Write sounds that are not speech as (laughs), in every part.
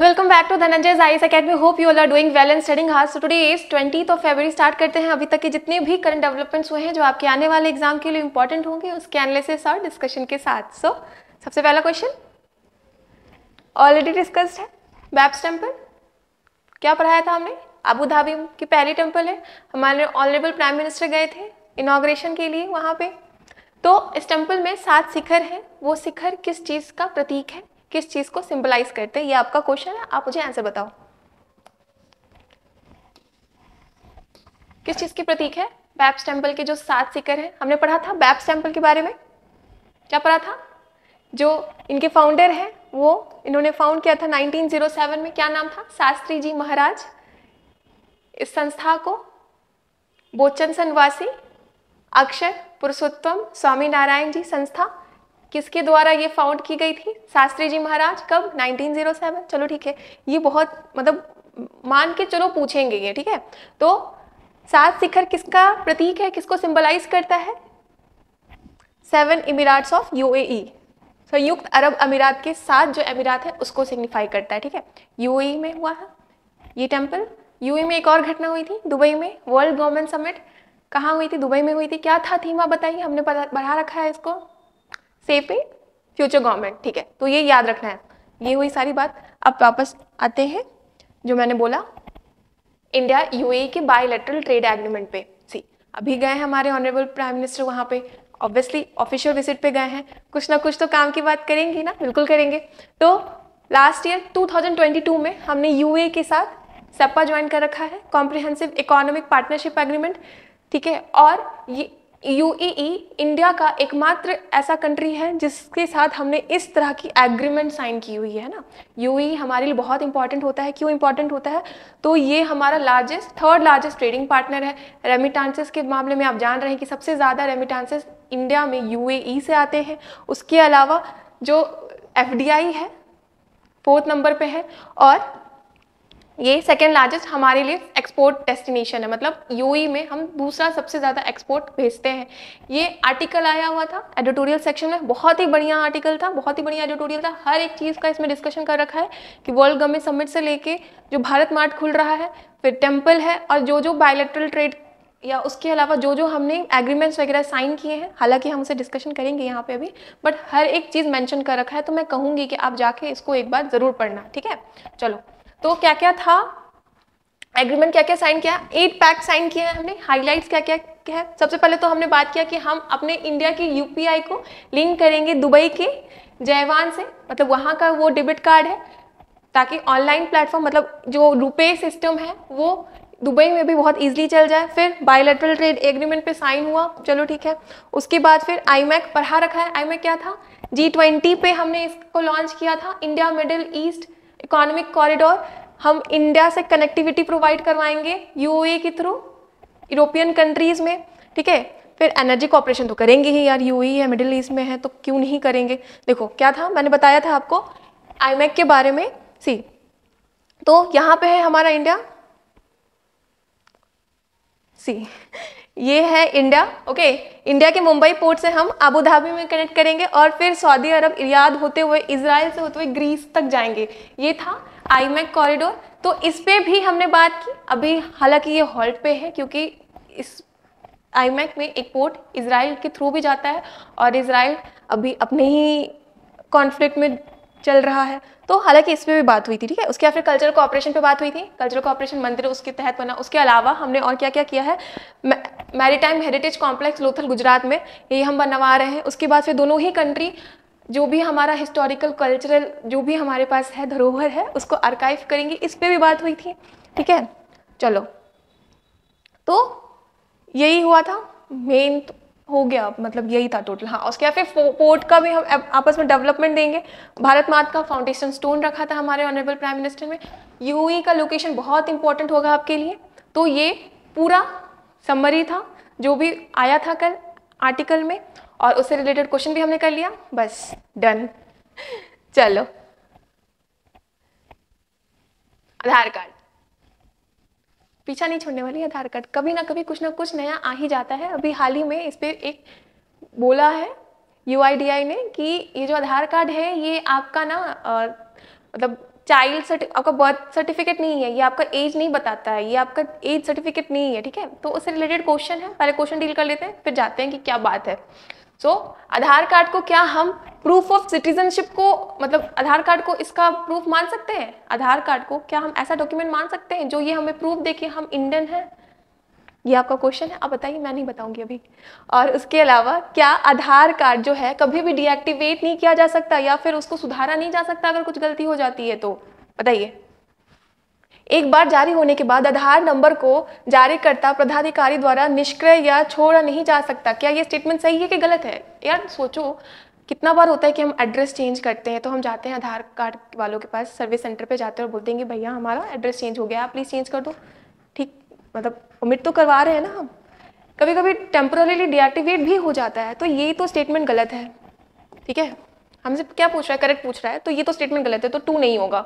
welcome back to Dhananjay IAS academy hope you all are doing well and studying hard so today is twenty two February start करते हैं अभी तक के जितने भी करंट डेवलपमेंट्स हुए हैं जो आपके आने वाले एग्जाम के लिए इंपॉर्टेंट होंगे उसके एनालिसिस और डिस्कशन के साथ सो so, सबसे पहला क्वेश्चन ऑलरेडी डिस्कस्ड है बैप्स टेम्पल क्या पढ़ाया था हमने अबू धाबी की पहली टेम्पल है हमारे ऑनरेबल प्राइम मिनिस्टर गए थे इनाग्रेशन के लिए वहाँ पे तो इस टेम्पल में सात शिखर हैं वो शिखर किस चीज़ का प्रतीक है किस चीज़ को सिंबलाइज करते हैं ये आपका क्वेश्चन है आप मुझे आंसर बताओ किस चीज़ की प्रतीक है बैप्स टेम्पल के जो सात सिकर है हमने पढ़ा था बैप्स टेम्पल के बारे में क्या पढ़ा था जो इनके फाउंडर हैं वो इन्होंने फाउंड किया था 1907 में क्या नाम था शास्त्री जी महाराज इस संस्था को बोचन वासी अक्षर पुरुषोत्तम स्वामी नारायण जी संस्था किसके द्वारा ये फाउंड की गई थी शास्त्री जी महाराज कब 1907 चलो ठीक है ये बहुत मतलब मान के चलो पूछेंगे ये ठीक है तो सात शिखर किसका प्रतीक है किसको सिंबलाइज करता है सेवन इमिराट्स ऑफ यूएई संयुक्त अरब अमीरात के साथ जो अमीरात है उसको सिग्निफाई करता है ठीक है यूएई e में हुआ है ये टेम्पल यूएई e में एक और घटना हुई थी दुबई में वर्ल्ड गवर्नमेंट समिट कहाँ हुई थी दुबई में हुई थी क्या था थीमा बताइए हमने बढ़ा रखा है इसको सेफिंग फ्यूचर गवर्नमेंट ठीक है तो ये याद रखना है ये हुई सारी बात अब वापस आते हैं जो मैंने बोला इंडिया यूएई के बायोलेटरल ट्रेड एग्रीमेंट पे सी अभी गए हमारे ऑनरेबल प्राइम मिनिस्टर वहाँ पे ऑब्वियसली ऑफिशियल विजिट पे गए हैं कुछ ना कुछ तो काम की बात करेंगे ना बिल्कुल करेंगे तो लास्ट ईयर 2022 में हमने यूए के साथ सप्पा ज्वाइन कर रखा है कॉम्प्रिहेंसिव इकोनॉमिक पार्टनरशिप एग्रीमेंट ठीक है और ये यूएई इंडिया e का एकमात्र ऐसा कंट्री है जिसके साथ हमने इस तरह की एग्रीमेंट साइन की हुई है ना यूएई e हमारे लिए बहुत इंपॉर्टेंट होता है क्यों इंपॉर्टेंट होता है तो ये हमारा largest third largest trading partner है रेमिटांसेस के मामले में आप जान रहे हैं कि सबसे ज़्यादा रेमिटांसेस इंडिया में यू e से आते हैं उसके अलावा जो एफ है फोर्थ नंबर पर है और ये सेकेंड लार्जेस्ट हमारे लिए एक्सपोर्ट डेस्टिनेशन है मतलब यूई e में हम दूसरा सबसे ज़्यादा एक्सपोर्ट भेजते हैं ये आर्टिकल आया हुआ था एडिटोरियल सेक्शन में बहुत ही बढ़िया आर्टिकल था बहुत ही बढ़िया एडिटोरियल था हर एक चीज़ का इसमें डिस्कशन कर रखा है कि वर्ल्ड गवर्नमेंट समिट से लेके जो भारत मार्ट खुल रहा है फिर टेम्पल है और जो जो बायोलेट्रल ट्रेड या उसके अलावा जो जो हमने एग्रीमेंट्स वगैरह साइन किए हैं हालांकि हम उसे डिस्कशन करेंगे यहाँ पे अभी बट हर एक चीज़ मेंशन कर रखा है तो मैं कहूँगी कि आप जाके इसको एक बार ज़रूर पढ़ना ठीक है चलो तो क्या क्या था एग्रीमेंट क्या क्या साइन किया एट पैक साइन किया है हमने हाईलाइट्स क्या क्या क्या है सबसे पहले तो हमने बात किया कि हम अपने इंडिया के यूपीआई को लिंक करेंगे दुबई के जयवान से मतलब वहाँ का वो डेबिट कार्ड है ताकि ऑनलाइन प्लेटफॉर्म मतलब जो रुपए सिस्टम है वो दुबई में भी बहुत इजीली चल जाए फिर बायोलेटरल ट्रेड एग्रीमेंट पे साइन हुआ चलो ठीक है उसके बाद फिर आई पढ़ा रखा है आई क्या था जी ट्वेंटी पे हमने इसको लॉन्च किया था India Middle East economic corridor हम इंडिया से कनेक्टिविटी प्रोवाइड करवाएंगे यूओए e के थ्रू यूरोपियन कंट्रीज में ठीक है फिर एनर्जी कॉपरेशन तो करेंगे ही यार ए e है मिडिल ईस्ट में है तो क्यों नहीं करेंगे देखो क्या था मैंने बताया था आपको आईमैक e के बारे में सी तो यहाँ पे है हमारा इंडिया सी ये है इंडिया ओके इंडिया के मुंबई पोर्ट से हम अबू धाबी में कनेक्ट करेंगे और फिर सऊदी अरब इयाद होते हुए इसराइल से होते हुए ग्रीस तक जाएंगे ये था आईमैक कॉरिडोर तो इस पर भी हमने बात की अभी हालांकि ये हॉल्ट पे है क्योंकि इस आईमैक में एक पोर्ट इसराइल के थ्रू भी जाता है और इसराइल अभी अपने ही कॉन्फ्लिक्ट में चल रहा है तो हालांकि इस पर भी बात हुई थी ठीक है उसके बाद फिर कल्चरल कॉपरेशन पे बात हुई थी कल्चरल कॉपरेशन मंदिर उसके तहत बना उसके अलावा हमने और क्या क्या किया है maritime heritage complex Lothal Gujarat में ये हम बनवा रहे हैं उसके बाद फिर दोनों ही कंट्री जो भी हमारा हिस्टोरिकल कल्चरल जो भी हमारे पास है धरोहर है उसको आर्काइव करेंगे इस पर भी बात हुई थी ठीक है चलो तो यही हुआ था मेन हो गया मतलब यही था टोटल हाँ उसके बाद फिर पोर्ट का भी हम आपस में डेवलपमेंट देंगे भारत मात का फाउंडेशन स्टोन रखा था हमारे ऑनरेबल प्राइम मिनिस्टर में यूई का लोकेशन बहुत इंपॉर्टेंट होगा आपके लिए तो ये पूरा समरी था जो भी आया था कल आर्टिकल में और उससे रिलेटेड क्वेश्चन भी हमने कर लिया बस डन (laughs) चलो आधार कार्ड पीछा नहीं छोड़ने वाली आधार कार्ड कभी ना कभी कुछ ना कुछ नया आ ही जाता है अभी हाल ही में इस पर एक बोला है यू ने कि ये जो आधार कार्ड है ये आपका ना मतलब चाइल्ड सर्टि आपका बर्थ सर्टिफिकेट नहीं है ये आपका एज नहीं बताता है ये आपका एज सर्टिफिकेट नहीं है ठीक है तो उससे रिलेटेड क्वेश्चन है पहले क्वेश्चन डील कर लेते हैं फिर जाते हैं कि क्या बात है सो so, आधार कार्ड को क्या हम प्रूफ ऑफ सिटीजनशिप को मतलब आधार कार्ड को इसका प्रूफ मान सकते हैं आधार कार्ड को क्या हम ऐसा डॉक्यूमेंट मान सकते हैं जो ये हमें प्रूफ देखिए हम इंडियन हैं ये आपका क्वेश्चन है आप बताइए मैं नहीं बताऊंगी अभी और उसके अलावा क्या आधार कार्ड जो है कभी भी डीएक्टिवेट नहीं किया जा सकता या फिर उसको सुधारा नहीं जा सकता अगर कुछ गलती हो जाती है तो बताइए एक बार जारी होने के बाद आधार नंबर को जारीकर्ता पदाधिकारी द्वारा निष्क्रिय या छोड़ा नहीं जा सकता क्या ये स्टेटमेंट सही है कि गलत है यार सोचो कितना बार होता है कि हम एड्रेस चेंज करते हैं तो हम जाते हैं आधार कार्ड वालों के पास सर्विस सेंटर पे जाते हैं और बोलते हैं कि भैया हमारा एड्रेस चेंज हो गया आप प्लीज़ चेंज कर दो ठीक मतलब उम्मीद तो करवा रहे हैं ना हम कभी कभी टेम्पोरली डीएक्टिवेट भी हो जाता है तो ये तो स्टेटमेंट गलत है ठीक है हमसे क्या पूछ रहा है करेक्ट पूछ रहा है तो ये तो स्टेटमेंट गलत है तो टू नहीं होगा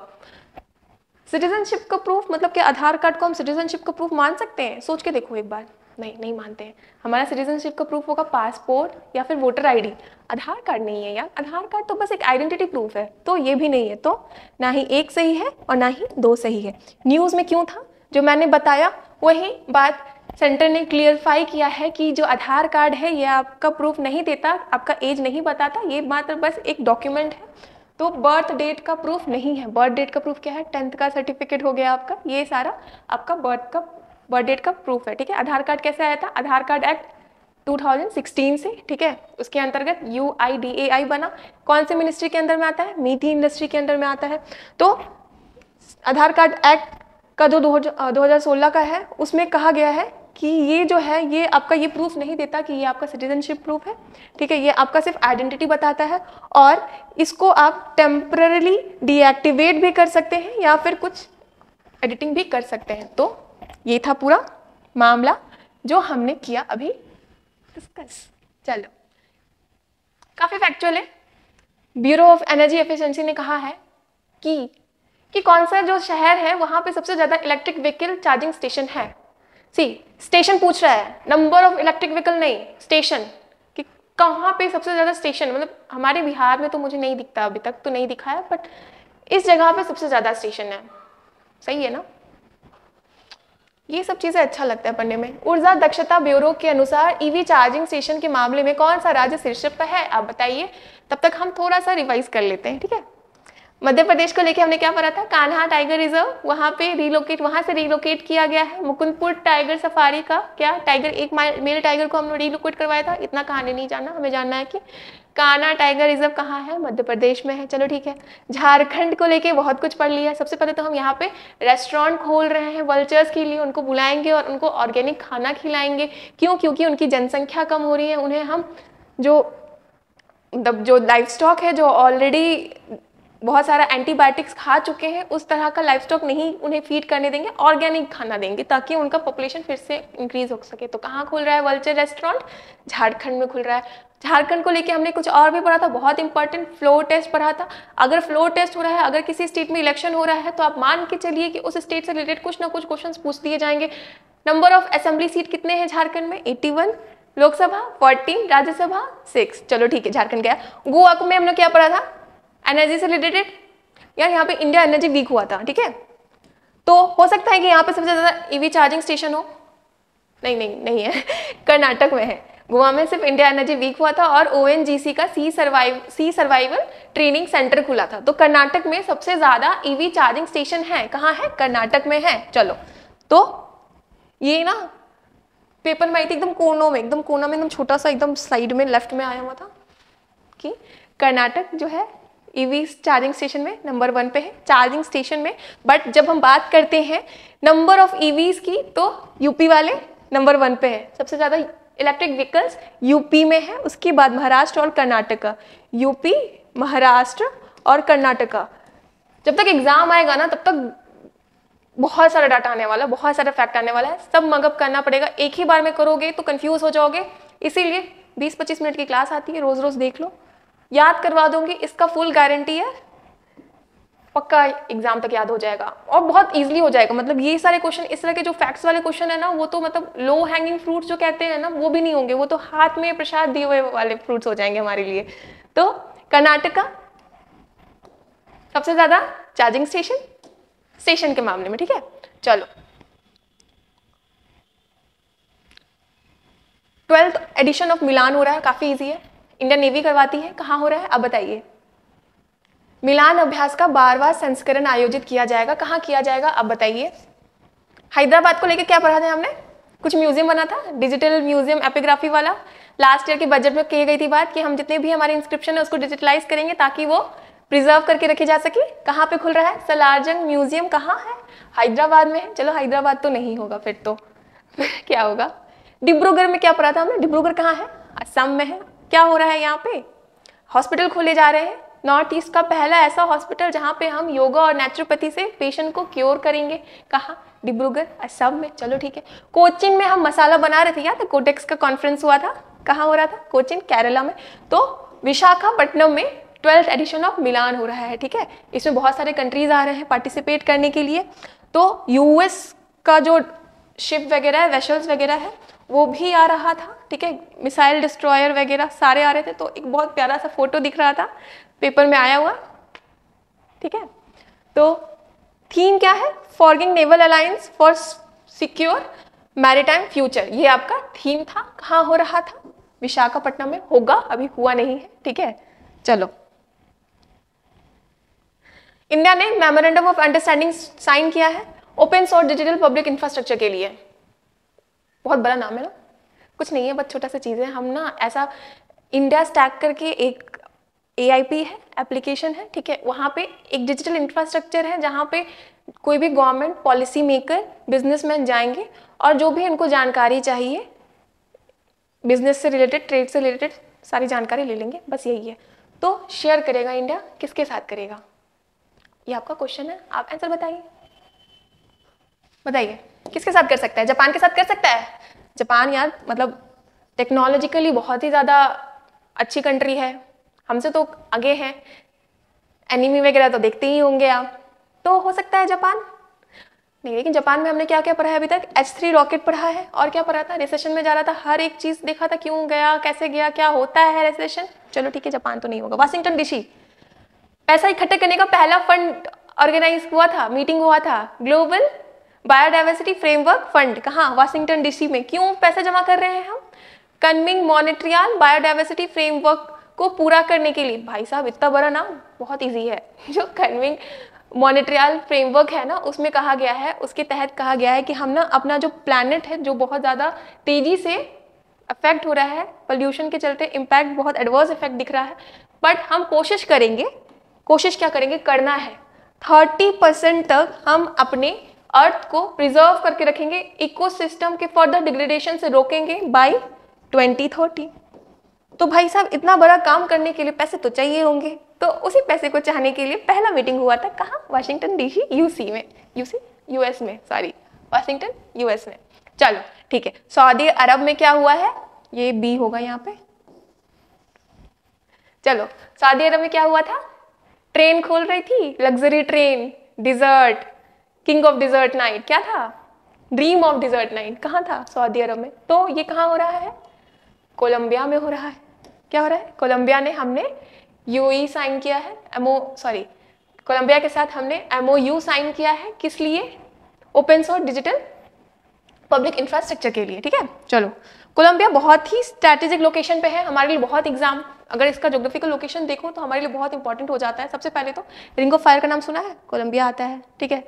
सिटीजनशिप का प्रूफ मतलब कि आधार कार्ड को हम सिटीजनशिप का प्रूफ मान सकते हैं सोच के देखो एक बार नहीं नहीं मानते हैं हमारा सिटीजनशिप का प्रूफ होगा पासपोर्ट या फिर वोटर आईडी आधार कार्ड नहीं है यार आधार कार्ड तो बस एक आइडेंटिटी प्रूफ है तो ये भी नहीं है तो ना ही एक सही है और ना ही दो सही है न्यूज़ में क्यों था जो मैंने बताया वही बात सेंटर ने क्लियरफाई किया है कि जो आधार कार्ड है ये आपका प्रूफ नहीं देता आपका एज नहीं बताता ये मात्र बस एक डॉक्यूमेंट है तो बर्थ डेट का प्रूफ नहीं है बर्थ डेट का प्रूफ क्या है टेंथ का सर्टिफिकेट हो गया आपका ये सारा आपका बर्थ का बर्थ डेट का प्रूफ है ठीक है आधार कार्ड कैसे आया था आधार कार्ड एक्ट 2016 से ठीक है उसके अंतर्गत यू आई डी ए आई बना कौन से मिनिस्ट्री के अंदर में आता है मीथी इंडस्ट्री के अंदर में आता है तो आधार कार्ड एक्ट का जो दो, दो हज़ार सोलह का है उसमें कहा गया है कि ये जो है ये आपका ये प्रूफ नहीं देता कि ये आपका सिटीजनशिप प्रूफ है ठीक है ये आपका सिर्फ आइडेंटिटी बताता है और इसको आप टेम्परली डीएक्टिवेट भी कर सकते हैं या फिर कुछ एडिटिंग भी कर सकते हैं तो ये था पूरा मामला जो हमने किया अभी डिस्कस चलो काफ़ी फैक्चुअल है ब्यूरो ऑफ एनर्जी एफिशिएंसी ने कहा है कि कि कौन सा जो शहर है वहां पे सबसे ज़्यादा इलेक्ट्रिक व्हीकल चार्जिंग स्टेशन है सी स्टेशन पूछ रहा है नंबर ऑफ इलेक्ट्रिक व्हीकल नहीं स्टेशन कि कहाँ पे सबसे ज़्यादा स्टेशन मतलब हमारे बिहार में तो मुझे नहीं दिखता अभी तक तो नहीं दिखा है बट इस जगह पे सबसे ज़्यादा स्टेशन है सही है ना ये सब चीज़ें अच्छा लगता है पढ़ने में ऊर्जा दक्षता ब्यूरो के अनुसार ईवी चार्जिंग स्टेशन के मामले में कौन सा राज्य शीर्षक पर है आप बताइए तब तक हम थोड़ा सा रिवाइज कर लेते हैं ठीक है मध्य प्रदेश को लेके हमने क्या पढ़ा था कान्हा टाइगर रिजर्व वहाँ पे रिलोकेट वहाँ से रिलोकेट किया गया है मुकुंदपुर टाइगर सफारी का क्या टाइगर एक मेल टाइगर को हमने रिलोकेट करवाया था इतना कहानी नहीं जाना हमें जानना है कि कान्हा टाइगर रिजर्व कहाँ है मध्य प्रदेश में है चलो ठीक है झारखंड को लेके बहुत कुछ पढ़ लिया सबसे पहले तो हम यहाँ पे रेस्टोरेंट खोल रहे हैं वल्चर्स के लिए उनको बुलाएंगे और उनको ऑर्गेनिक खाना खिलाएंगे क्यों क्योंकि उनकी जनसंख्या कम हो रही है उन्हें हम जो मतलब जो लाइफ स्टॉक है जो ऑलरेडी बहुत सारा एंटीबायोटिक्स खा चुके हैं उस तरह का लाइफ स्टॉक नहीं उन्हें फीड करने देंगे ऑर्गेनिक खाना देंगे ताकि उनका पॉपुलेशन फिर से इंक्रीज हो सके तो कहाँ खुल रहा है वल्चर रेस्टोरेंट झारखंड में खुल रहा है झारखंड को लेके हमने कुछ और भी पढ़ा था बहुत इंपॉर्टेंट फ्लोर टेस्ट पढ़ा था अगर फ्लोर टेस्ट हो रहा है अगर किसी स्टेट में इलेक्शन हो रहा है तो आप मान के चलिए कि उस स्टेट से रिलेटेड कुछ ना कुछ क्वेश्चन पूछ दिए जाएंगे नंबर ऑफ असेंबली सीट कितने हैं झारखंड में एट्टी लोकसभा 14 राज्यसभा 6 चलो ठीक है झारखंड गया गोवा में हमने क्या पढ़ा था एनर्जी से रिलेटेड यार यहाँ पे इंडिया एनर्जी वीक हुआ था ठीक है तो हो सकता है कि यहाँ पे सबसे ज़्यादा ईवी चार्जिंग स्टेशन हो नहीं नहीं नहीं है (laughs) कर्नाटक में है गोवा में सिर्फ इंडिया एनर्जी वीक हुआ था और ओ का sea survive sea survival training centre खुला था तो कर्नाटक में सबसे ज़्यादा ईवी चार्जिंग स्टेशन है कहाँ है कर्नाटक में है चलो तो ये ना पेपर में आई थी एकदम कोनों में एकदम कोना में एकदम छोटा सा एकदम साइड में लेफ्ट में आया हुआ था कि कर्नाटक जो है ईवी चार्जिंग स्टेशन में नंबर वन पे है चार्जिंग स्टेशन में बट जब हम बात करते हैं नंबर ऑफ ईवीज की तो यूपी वाले नंबर वन पे है सबसे ज़्यादा इलेक्ट्रिक व्हीकल्स यूपी में है उसके बाद महाराष्ट्र और कर्नाटका यूपी महाराष्ट्र और कर्नाटका जब तक एग्ज़ाम आएगा ना तब तक बहुत सारा डाटा आने वाला बहुत सारा फैक्ट आने वाला है सब मगअप करना पड़ेगा एक ही बार में करोगे तो कन्फ्यूज़ हो जाओगे इसीलिए 20-25 मिनट की क्लास आती है रोज़ रोज़ देख लो याद करवा दूंगी इसका फुल गारंटी है पक्का एग्जाम तक याद हो जाएगा और बहुत ईजिली हो जाएगा मतलब ये सारे क्वेश्चन इस तरह के जो फैक्ट्स वाले क्वेश्चन है ना वो तो मतलब लो हैंगिंग फ्रूट्स जो कहते हैं ना वो भी नहीं होंगे वो तो हाथ में प्रसाद दिए हुए वाले फ्रूट्स हो जाएंगे हमारे लिए तो कर्नाटका सबसे ज्यादा चार्जिंग स्टेशन स्टेशन के मामले में ठीक है चलो ट्वेल्थ एडिशन ऑफ मिलान हो रहा है काफी इजी है इंडियन नेवी करवाती है कहाँ हो रहा है अब बताइए मिलान अभ्यास का बार बार संस्करण आयोजित किया जाएगा कहाँ किया जाएगा अब बताइए हैदराबाद को लेकर क्या पढ़ा था हमने कुछ म्यूजियम बना था डिजिटल म्यूजियम एपिग्राफी वाला लास्ट ईयर के बजट में कही गई थी बात कि हम जितने भी हमारे इंस्क्रिप्शन है उसको डिजिटलाइज करेंगे ताकि वो प्रिजर्व करके रखी जा सके कहाँ पे खुल रहा है सलारजंग म्यूजियम कहाँ है हैदराबाद में है चलो हैदराबाद तो नहीं होगा फिर तो (laughs) क्या होगा डिब्रूगढ़ में क्या पढ़ा था हमने डिब्रूगढ़ कहाँ है असम में है क्या हो रहा है यहाँ पे हॉस्पिटल खोले जा रहे हैं नॉर्थ ईस्ट का पहला ऐसा हॉस्पिटल जहाँ पे हम योगा और नेचुरोपैथी से पेशेंट को क्योर करेंगे कहाँ डिब्रूगढ़ असम में चलो ठीक है कोचिन में हम मसाला बना रहे थे याद कोटेक्स का कॉन्फ्रेंस हुआ था कहाँ हो रहा था कोचिन केरला में तो विशाखापट्टनम में ट्वेल्थ एडिशन ऑफ मिलान हो रहा है ठीक है इसमें बहुत सारे कंट्रीज आ रहे हैं पार्टिसिपेट करने के लिए तो यूएस का जो शिप वगैरह है वेशल्स वगैरह है वो भी आ रहा था ठीक है मिसाइल डिस्ट्रॉयर वगैरह सारे आ रहे थे तो एक बहुत प्यारा सा फोटो दिख रहा था पेपर में आया हुआ ठीक है तो थीम क्या है forging naval alliance for secure maritime future ये आपका थीम था कहाँ हो रहा था विशाखापट्टनम में होगा अभी हुआ नहीं है ठीक है चलो इंडिया ने मेमोरेंडम ऑफ अंडरस्टैंडिंग साइन किया है open source digital public infrastructure के लिए बहुत बड़ा नाम है ना कुछ नहीं है बस छोटा सा चीज़ है हम ना ऐसा इंडिया स्टैक करके एक ए है एप्लीकेशन है ठीक है वहाँ पे एक डिजिटल इंफ्रास्ट्रक्चर है जहाँ पे कोई भी गवर्नमेंट पॉलिसी मेकर बिजनेसमैन जाएंगे और जो भी इनको जानकारी चाहिए बिजनेस से रिलेटेड ट्रेड से रिलेटेड सारी जानकारी ले लेंगे बस यही है तो शेयर करेगा इंडिया किसके साथ करेगा ये आपका क्वेश्चन है आप आंसर बताइए बताइए किसके साथ कर सकता है जापान के साथ कर सकता है जापान यार मतलब टेक्नोलॉजिकली बहुत ही ज़्यादा अच्छी कंट्री है हमसे तो आगे हैं एनिमी वगैरह तो देखते ही होंगे आप तो हो सकता है जापान नहीं लेकिन जापान में हमने क्या क्या पढ़ा है अभी तक एच थ्री रॉकेट पढ़ा है और क्या पढ़ा था रिसेशन में जा रहा था हर एक चीज़ देखा था क्यों गया कैसे गया क्या होता है रिसेशन चलो ठीक है जापान तो नहीं होगा वाशिंगटन डीसी पैसा इकट्ठा करने का पहला फंड ऑर्गेनाइज हुआ था मीटिंग हुआ था ग्लोबल बायोडाइवर्सिटी फ्रेमवर्क फंड कहाँ वाशिंगटन डीसी में क्यों पैसा जमा कर रहे हैं हम कनमिंग मॉनिट्रियाल बायोडाइवर्सिटी फ्रेमवर्क को पूरा करने के लिए भाई साहब इतना बड़ा नाम बहुत इजी है (laughs) जो कन्विंग मॉनिट्रियाल फ्रेमवर्क है ना उसमें कहा गया है उसके तहत कहा गया है कि हम ना अपना जो प्लानट है जो बहुत ज़्यादा तेज़ी से अफेक्ट हो रहा है पॉल्यूशन के चलते इम्पैक्ट बहुत एडवर्स इफेक्ट दिख रहा है बट हम कोशिश करेंगे कोशिश क्या करेंगे करना है थर्टी परसेंट तक हम अपने अर्थ को प्रिजर्व करके रखेंगे इकोसिस्टम के फर्दर डिग्रेडेशन से रोकेंगे बाय 2030 तो भाई साहब इतना बड़ा काम करने के लिए पैसे तो चाहिए होंगे तो उसी पैसे को चाहने के लिए पहला मीटिंग हुआ था कहाँ वाशिंगटन डीसी यूसी में यूसी यूएस में सॉरी वाशिंगटन यूएस में चलो ठीक है सऊदी अरब में क्या हुआ है ये बी होगा यहाँ पे चलो सऊदी अरब में क्या हुआ था ट्रेन खोल रही थी luxury train desert king of desert night क्या था ड्रीम ऑफ डिजर्ट नाइट कहाँ था सऊदी अरब में तो ये कहाँ हो रहा है कोलंबिया में हो रहा है क्या हो रहा है कोलंबिया ने हमने यू ई साइन किया है एमओ सॉरी कोलंबिया के साथ हमने एमओ यू साइन किया है किस लिए open source digital public infrastructure के लिए ठीक है चलो कोलंबिया बहुत ही स्ट्रैटेजिक लोकेशन पे है हमारे लिए बहुत एग्जाम अगर इसका जोग्राफिकल लोकेशन देखो तो हमारे लिए बहुत इंपॉर्टेंट हो जाता है सबसे पहले तो रिंग ऑफ फायर का नाम सुना है कोलंबिया आता है ठीक है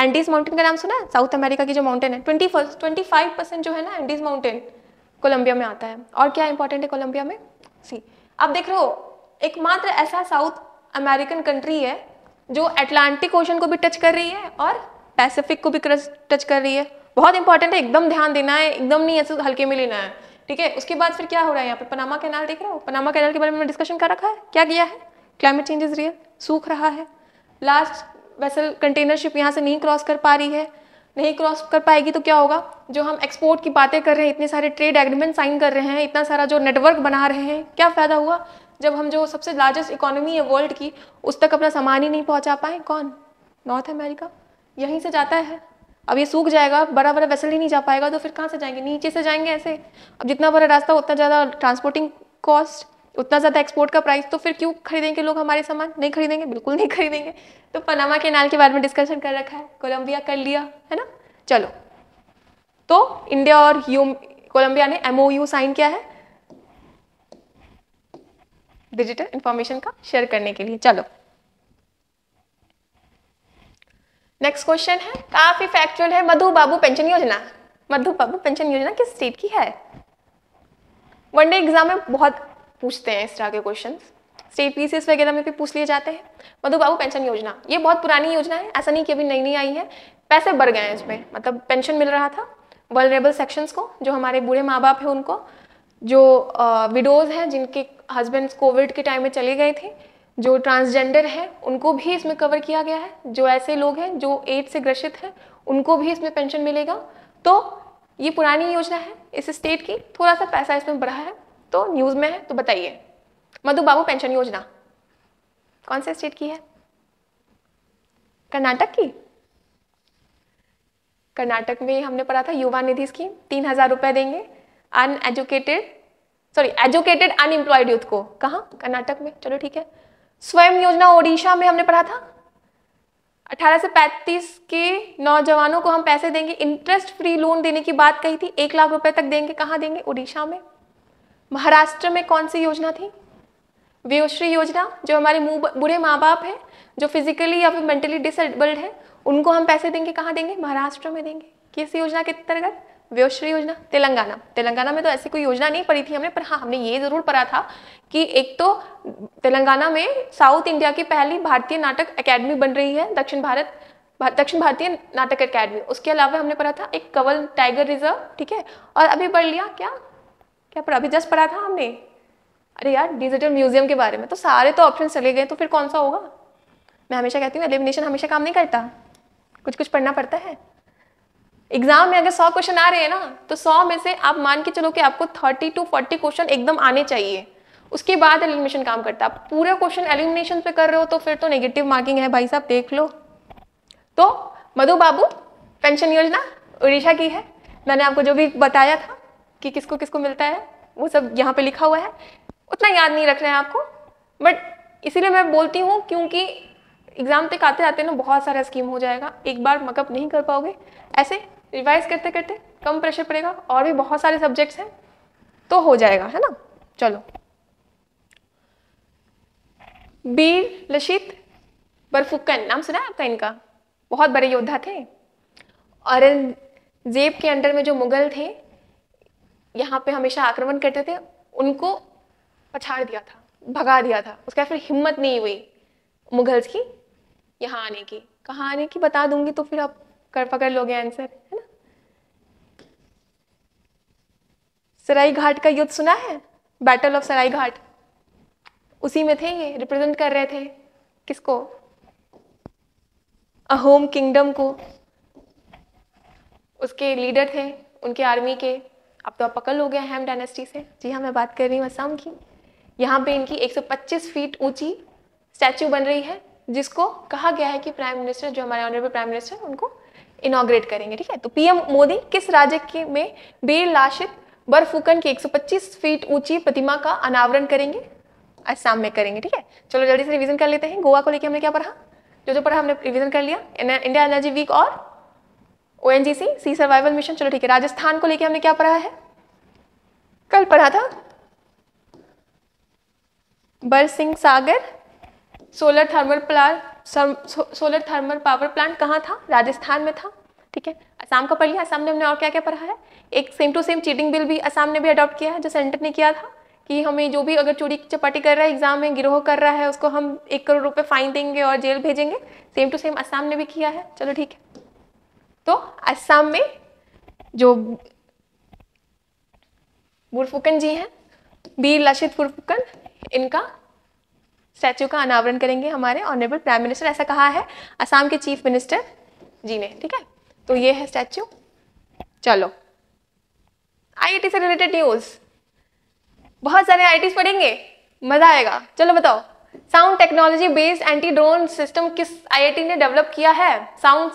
एंडीज माउंटेन का नाम सुना है साउथ अमेरिका की जो माउंटेन है twenty first twenty five percent जो है ना एंडीज माउंटेन कोलंबिया में आता है और क्या इंपॉर्टेंट है कोलंबिया में सी आप देख रहे हो एकमात्र ऐसा साउथ अमेरिकन कंट्री है जो एटलांटिक ओशन को भी टच कर रही है और पैसिफिक को भी टच कर रही है बहुत इंपॉर्टेंट है एकदम ध्यान देना है एकदम नहीं ऐसे हल्के में लेना है ठीक है उसके बाद फिर क्या हो रहा है यहाँ पर पनामा कैनाल देख रहे हो पनामा कैनाल के बारे में डिस्कशन कर रखा है क्या किया है क्लाइमेट चेंज इज रियल सूख रहा है लास्ट वैसे कंटेनरशिप यहाँ से नहीं क्रॉस कर पा रही है नहीं क्रॉस कर पाएगी तो क्या होगा जो हम एक्सपोर्ट की बातें कर रहे हैं इतने सारे ट्रेड एग्रीमेंट साइन कर रहे हैं इतना सारा जो नेटवर्क बना रहे हैं क्या फ़ायदा हुआ जब हम जो सबसे लार्जेस्ट इकोनॉमी है वर्ल्ड की उस तक अपना सामान ही नहीं पहुंचा पाए कौन नॉर्थ अमेरिका यहीं से जाता है अब ये सूख जाएगा बड़ा बड़ा वैसल ही नहीं जा पाएगा तो फिर कहाँ से जाएंगे नीचे से जाएंगे ऐसे अब जितना बड़ा रास्ता उतना ज़्यादा ट्रांसपोर्टिंग कॉस्ट उतना ज़्यादा एक्सपोर्ट का प्राइस तो फिर क्यों खरीदेंगे लोग हमारे सामान नहीं खरीदेंगे बिल्कुल नहीं खरीदेंगे तो पनामा के नाल के बारे में डिस्कशन कर रखा है कोलंबिया कर लिया है ना चलो तो इंडिया और यू कोलंबिया ने एमओयू साइन किया है डिजिटल इंफॉर्मेशन का शेयर करने के लिए चलो नेक्स्ट क्वेश्चन है काफी फैक्चुअल है मधु बाबू पेंशन योजना मधु बाबू पेंशन योजना किस स्टेट की है वनडे एग्जाम में बहुत पूछते हैं इस तरह के क्वेश्चन स्टेट पीसीएस वगैरह में भी पूछ लिए जाते हैं मधु बाबू पेंशन योजना ये बहुत पुरानी योजना है ऐसा नहीं कि अभी नई नई आई है पैसे बढ़ गए हैं इसमें मतलब पेंशन मिल रहा था वर्नरेबल सेक्शंस को जो हमारे बूढ़े माँ बाप हैं उनको जो विडोज हैं जिनके हस्बैंड कोविड के टाइम में चले गए थे जो ट्रांसजेंडर है उनको भी इसमें कवर किया गया है जो ऐसे लोग हैं जो एड्स से ग्रसित हैं उनको भी इसमें पेंशन मिलेगा तो ये पुरानी योजना है इस स्टेट की थोड़ा सा पैसा इसमें बढ़ा है तो न्यूज़ में है तो बताइए मधु बाबू पेंशन योजना कौन से स्टेट की है कर्नाटक की कर्नाटक में हमने पढ़ा था युवा निधि स्कीम तीन हजार रुपए देंगे uneducated sorry educated unemployed youth को कहा कर्नाटक में चलो ठीक है स्वयं योजना ओडिशा में हमने पढ़ा था 18 से 35 के नौजवानों को हम पैसे देंगे इंटरेस्ट फ्री लोन देने की बात कही थी एक लाख रुपए तक देंगे कहाँ देंगे उड़ीसा में महाराष्ट्र में कौन सी योजना थी वेश्री योजना जो हमारे बूढ़े माँ बाप हैं जो फिजिकली या फिर मेंटली डिसबल्ड है उनको हम पैसे देंगे कहाँ देंगे महाराष्ट्र में देंगे किस योजना के अंतर्गत व्योश्री योजना तेलंगाना तेलंगाना में तो ऐसी कोई योजना नहीं पड़ी थी हमने पर हाँ हमने ये जरूर पढ़ा था कि एक तो तेलंगाना में साउथ इंडिया की पहली भारतीय नाटक अकेडमी बन रही है दक्षिण भारत दक्षिण भारतीय नाटक अकेडमी उसके अलावा हमने पढ़ा था एक कवल टाइगर रिजर्व ठीक है और अभी पढ़ लिया क्या क्या पढ़ा अभी जस्ट पढ़ा था हमने अरे यार डिजिटल म्यूजियम के बारे में तो सारे तो ऑप्शन चले गए तो फिर कौन सा होगा मैं हमेशा कहती हूँ एलिमिनेशन हमेशा काम नहीं करता कुछ कुछ पढ़ना पड़ता है एग्जाम में अगर सौ क्वेश्चन आ रहे हैं ना तो सौ में से आप मान के चलो कि आपको थर्टी टू फोर्टी क्वेश्चन एकदम आने चाहिए उसके बाद एलिमिनेशन काम करता है पूरा क्वेश्चन एलिमिनेशन पे कर रहे हो तो फिर तो नेगेटिव मार्किंग है भाई साहब देख लो तो मधु बाबू पेंशन योजना उड़ीसा की है मैंने आपको जो भी बताया था कि किसको किसको मिलता है वो सब यहाँ पे लिखा हुआ है उतना याद नहीं रखना है आपको बट इसीलिए मैं बोलती हूँ क्योंकि एग्ज़ाम तक आते आते ना बहुत सारा स्कीम हो जाएगा एक बार मकअप नहीं कर पाओगे ऐसे रिवाइज करते करते कम प्रेशर पड़ेगा और भी बहुत सारे सब्जेक्ट्स हैं तो हो जाएगा है ना चलो बीर लशित बरफुकन नाम सुना है आपका इनका बहुत बड़े योद्धा थे औरंगजेब के अंडर में जो मुगल थे यहाँ पे हमेशा आक्रमण करते थे उनको पछाड़ दिया था भगा दिया था उसके बाद फिर हिम्मत नहीं हुई मुगल्स की यहाँ आने की कहाँ आने की बता दूंगी तो फिर आप कर पकड़ लोगे आंसर है सराई घाट का युद्ध सुना है बैटल ऑफ सराई घाट उसी में थे ये रिप्रेजेंट कर रहे थे किसको अहोम किंगडम को उसके लीडर थे उनके आर्मी के अब तो आप पकड़ हो गए हैम डायनेस्टी से जी हाँ मैं बात कर रही हूँ असम की यहाँ पे इनकी 125 फीट ऊंची स्टैचू बन रही है जिसको कहा गया है कि प्राइम मिनिस्टर जो हमारे ऑनरेबल प्राइम मिनिस्टर उनको इनाग्रेट करेंगे ठीक है तो पीएम मोदी किस राज्य के में बेलाशित बर्फुकन की 125 फीट ऊंची प्रतिमा का अनावरण करेंगे आसाम में करेंगे ठीक है चलो जल्दी से रिवीजन कर लेते हैं गोवा को लेकर हमने क्या पढ़ा जो जो पढ़ा हमने रिवीजन कर लिया इंडिया एनर्जी वीक और ओ सी सी सर्वाइवल मिशन चलो ठीक है राजस्थान को लेकर हमने क्या पढ़ा है कल पढ़ा था Barsinghsar solar thermal plant solar thermal power plant कहाँ था राजस्थान में था ठीक है असम का पढ़ लिया असम ने हमने और क्या क्या पढ़ा है एक same to same cheating bill भी असम ने भी अडॉप्ट किया है जो सेंटर ने किया था कि हमें जो भी अगर चोरी चपाटी कर रहा है एग्जाम में गिरोह कर रहा है उसको हम एक करोड़ रुपए फाइन देंगे और जेल भेजेंगे सेम टू सेम असम ने भी किया है चलो ठीक है तो असम में जो बुरफुकन जी हैं बीर लक्षित फुरफुकन इनका स्टैचू का अनावरण करेंगे हमारे ऑनरेबल प्राइम मिनिस्टर ऐसा कहा है असम के चीफ मिनिस्टर जी ने ठीक है तो ये है स्टैच्यू चलो आईआईटी से रिलेटेड न्यूज बहुत सारे आई पढ़ेंगे मजा आएगा चलो बताओ sound technology based anti drone system किस आईआईटी ने डेवलप किया है साउंड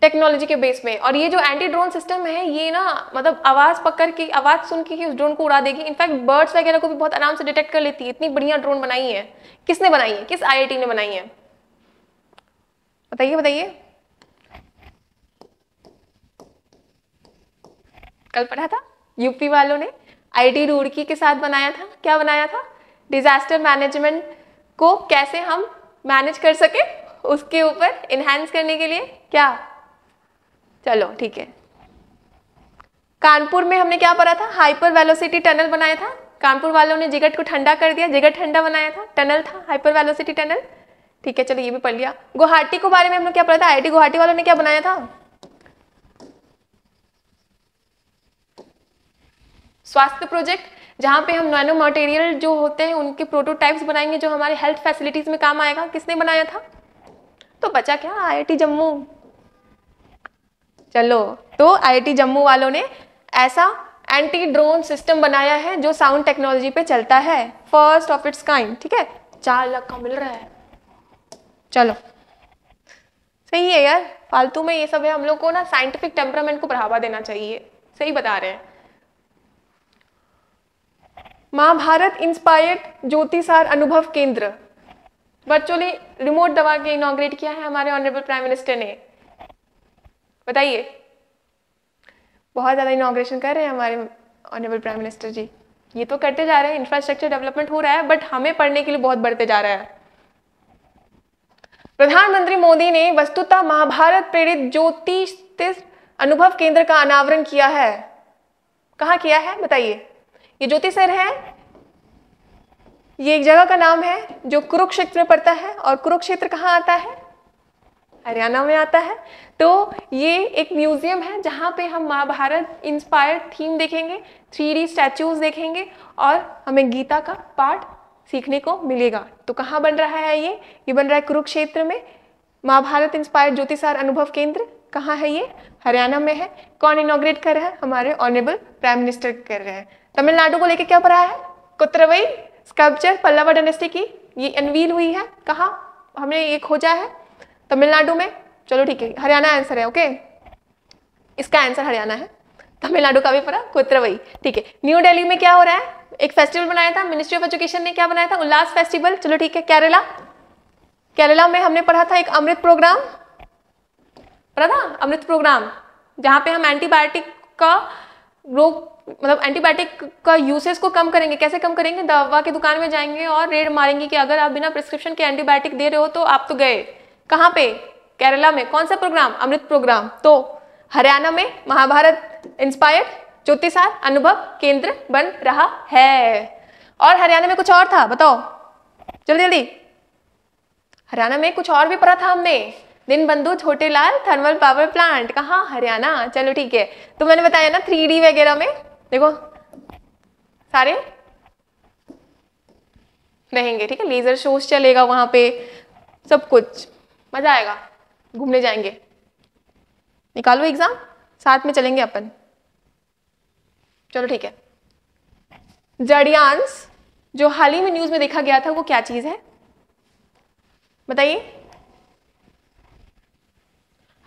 टेक्नोलॉजी के बेस में और ये जो एंटी ड्रोन सिस्टम है ये ना मतलब आवाज़ पकड़ के आवाज़ सुन के ही उस ड्रोन को उड़ा देगी इनफैक्ट बर्ड्स वगैरह को भी बहुत आराम से डिटेक्ट कर लेती है इतनी बढ़िया ड्रोन बनाई है किसने बनाई है किस आईआईटी ने बनाई है बताइए बताइए कल पढ़ा था यूपी वालों ने आईटी रुड़की के साथ बनाया था क्या बनाया था डिजास्टर मैनेजमेंट को कैसे हम मैनेज कर सके उसके ऊपर इन्हेंस करने के लिए क्या चलो ठीक है कानपुर में हमने क्या पढ़ा था हाइपर वेलोसिटी टनल बनाया था कानपुर वालों ने जिगट को ठंडा कर दिया जिगट ठंडा बनाया था टनल था हाइपर वेलोसिटी टनल ठीक है चलो ये भी पढ़ लिया गुवाहाटी के बारे में हमने क्या पढ़ा था आईटी गुवाहाटी वालों ने क्या बनाया था स्वास्थ्य प्रोजेक्ट जहाँ पे हम नैनो मटेरियल जो होते हैं उनके प्रोटोटाइप्स बनाएंगे जो हमारे हेल्थ फैसिलिटीज में काम आएगा किसने बनाया था तो बचा क्या आईआईटी जम्मू चलो तो आईआईटी जम्मू वालों ने ऐसा एंटी ड्रोन सिस्टम बनाया है जो साउंड टेक्नोलॉजी पे चलता है फर्स्ट ऑफ इट्स काइंड ठीक है चार लाख का मिल रहा है चलो सही है यार फालतू में ये सब है हम लोग को ना साइंटिफिक टेम्परामेंट को बढ़ावा देना चाहिए सही बता रहे हैं महाभारत इंस्पायर्ड ज्योतिसार अनुभव केंद्र वर्चुअली रिमोट दवा के इनोग्रेट किया है हमारे ऑनरेबल प्राइम मिनिस्टर ने बताइए बहुत ज़्यादा इनोग्रेशन कर रहे हैं हमारे ऑनरेबल प्राइम मिनिस्टर जी ये तो करते जा रहे हैं इंफ्रास्ट्रक्चर डेवलपमेंट हो रहा है बट हमें पढ़ने के लिए बहुत बढ़ते जा रहा है प्रधानमंत्री मोदी ने वस्तुतः महाभारत प्रेरित ज्योतिष अनुभव केंद्र का अनावरण किया है कहाँ किया है बताइए ये ज्योति सर है ये एक जगह का नाम है जो कुरुक्षेत्र में पड़ता है और कुरुक्षेत्र कहाँ आता है हरियाणा में आता है तो ये एक म्यूजियम है जहाँ पे हम महाभारत इंस्पायर्ड थीम देखेंगे थ्री डी स्टैचूज देखेंगे और हमें गीता का पाठ सीखने को मिलेगा तो कहाँ बन रहा है ये ये बन रहा है कुरुक्षेत्र में महाभारत इंस्पायर्ड ज्योतिषार अनुभव केंद्र कहाँ है ये हरियाणा में है कौन इनोग्रेट कर रहा है हमारे ऑनरेबल प्राइम मिनिस्टर कर रहे हैं तमिलनाडु को लेकर क्या पढ़ा है कुत्रवई स्कल्पचर पल्लव डेनेस्टी की ये अनवील हुई है कहा हमने ये खोजा है तमिलनाडु में चलो ठीक है हरियाणा आंसर है ओके इसका आंसर हरियाणा है तमिलनाडु का भी पड़ा कुत्रवई ठीक है न्यू दिल्ली में क्या हो रहा है एक फेस्टिवल बनाया था मिनिस्ट्री ऑफ एजुकेशन ने क्या बनाया था उल्लास फेस्टिवल चलो ठीक है केरला केरला में हमने पढ़ा था एक अमृत प्रोग्राम पढ़ा था अमृत प्रोग्राम जहाँ पे हम एंटीबायोटिक का रोग मतलब एंटीबायोटिक का यूसेज को कम करेंगे कैसे कम करेंगे दवा की दुकान में जाएंगे और रेड मारेंगे कि अगर आप बिना प्रिस्क्रिप्शन के एंटीबायोटिक दे रहे हो तो आप तो गए कहाँ पे केरला में कौन सा प्रोग्राम अमृत प्रोग्राम तो हरियाणा में महाभारत इंस्पायर्ड ज्योतिषार अनुभव केंद्र बन रहा है और हरियाणा में कुछ और था बताओ जल्दी जल्दी हरियाणा में कुछ और भी पढ़ा था हमने दिन बंधु छोटे लाल थर्मल पावर प्लांट कहा हरियाणा चलो ठीक है तो मैंने बताया ना थ्री वगैरह में देखो सारे रहेंगे ठीक है लेजर शोज चलेगा वहां पे सब कुछ मजा आएगा घूमने जाएंगे निकालो एग्जाम साथ में चलेंगे अपन चलो ठीक है जड़ियांस जो हाल ही में न्यूज में देखा गया था वो क्या चीज है बताइए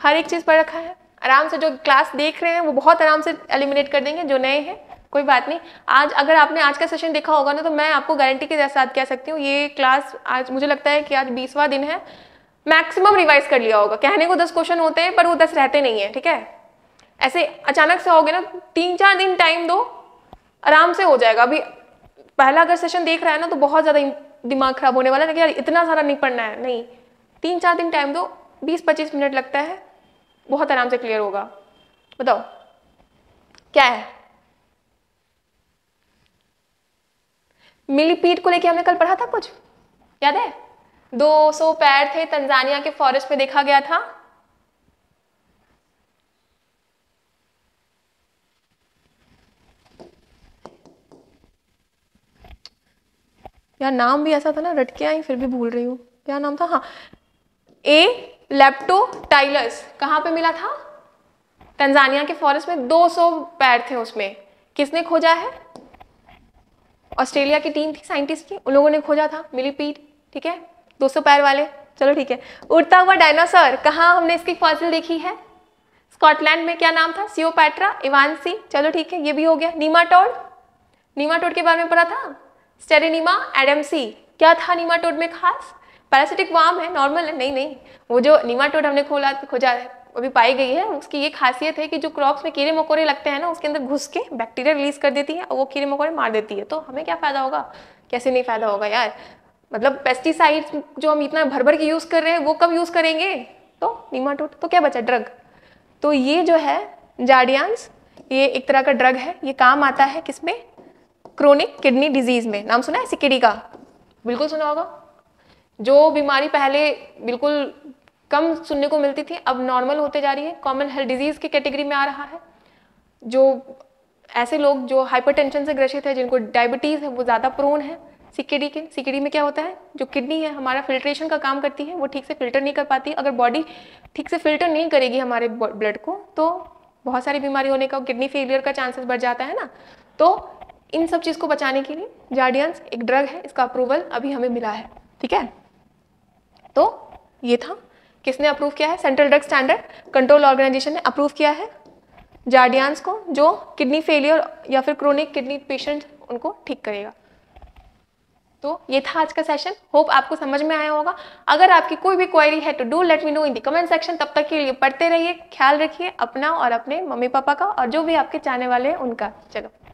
हर एक चीज पर रखा है आराम से जो क्लास देख रहे हैं वो बहुत आराम से एलिमिनेट कर देंगे जो नए हैं कोई बात नहीं आज अगर आपने आज का सेशन देखा होगा ना तो मैं आपको गारंटी के साथ कह सकती हूँ ये क्लास आज मुझे लगता है कि आज बीसवा दिन है मैक्सिमम रिवाइज कर लिया होगा कहने को दस क्वेश्चन होते हैं पर वो दस रहते नहीं है ठीक है ऐसे अचानक से हो ना तीन चार दिन टाइम दो आराम से हो जाएगा अभी पहला अगर सेशन देख रहा है ना तो बहुत ज़्यादा दिमाग खराब होने वाला है लेकिन यार इतना सारा नहीं पढ़ना है नहीं तीन चार दिन टाइम दो बीस पच्चीस मिनट लगता है बहुत आराम से क्लियर होगा बताओ क्या है मिलीपीट को लेके हमने कल पढ़ा था कुछ याद है 200 पैर थे तंजानिया के फॉरेस्ट में देखा गया था यार नाम भी ऐसा था ना रटके आई फिर भी भूल रही हूं क्या नाम था हाँ ए लेप्टोटाइलस कहाँ पे मिला था तंजानिया के फॉरेस्ट में 200 पैर थे उसमें किसने खोजा है ऑस्ट्रेलिया की टीम थी साइंटिस्ट की उन लोगों ने खोजा था मिलीपीट ठीक है 200 पैर वाले चलो ठीक है उड़ता हुआ डायनासोर कहाँ हमने इसकी फॉसिल देखी है स्कॉटलैंड में क्या नाम था सियोपैट्रा इवानसी चलो ठीक है ये भी हो गया नीमाटोड नीमाटोड के बारे में पढ़ा था स्टेरिनीमा एडमसी क्या था नीमाटोड में खास पैरासिटिक वाम है नॉर्मल है नहीं नहीं वो जो नीमाटोड हमने खोला खोजा है अभी पाई गई है उसकी ये खासियत है कि जो क्रॉप्स में कीड़े मकोड़े लगते हैं ना उसके अंदर घुस के बैक्टीरिया रिलीज कर देती है और वो कीड़े मकोड़े मार देती है तो हमें क्या फ़ायदा होगा कैसे नहीं फ़ायदा होगा यार मतलब पेस्टिसाइड्स जो हम इतना भर भर के यूज़ कर रहे हैं वो कब यूज़ करेंगे तो नीमाटोड तो क्या बचा ड्रग तो ये जो है जाडियांस ये एक तरह का ड्रग है ये काम आता है किसमें क्रोनिक किडनी डिजीज़ में नाम सुना है सिकिडी का बिल्कुल सुना होगा जो बीमारी पहले बिल्कुल कम सुनने को मिलती थी अब नॉर्मल होते जा रही है कॉमन हेल्थ डिजीज की कैटेगरी में आ रहा है जो ऐसे लोग जो हाइपरटेंशन से ग्रसित है जिनको डायबिटीज़ है वो ज़्यादा प्रोन है सीकेडी के सीकेडी में क्या होता है जो किडनी है हमारा फिल्ट्रेशन का काम करती है वो ठीक से फिल्टर नहीं कर पाती अगर बॉडी ठीक से फिल्टर नहीं करेगी हमारे ब्लड को तो बहुत सारी बीमारी होने का किडनी फेलियर का चांसेस बढ़ जाता है ना तो इन सब चीज़ को बचाने के लिए जार्डियंस एक ड्रग है इसका अप्रूवल अभी हमें मिला है ठीक है तो ये था किसने अप्रूव किया है central drug standard control organisation ने अप्रूव किया है जार्डियांस को जो किडनी फेलियर या फिर क्रोनिक किडनी पेशेंट उनको ठीक करेगा तो ये था आज का सेशन होप आपको समझ में आया होगा अगर आपकी कोई भी क्वेरी है तो do let me know in the comment section तब तक के लिए पढ़ते रहिए ख्याल रखिए अपना और अपने मम्मी पापा का और जो भी आपके चाहने वाले हैं उनका चलो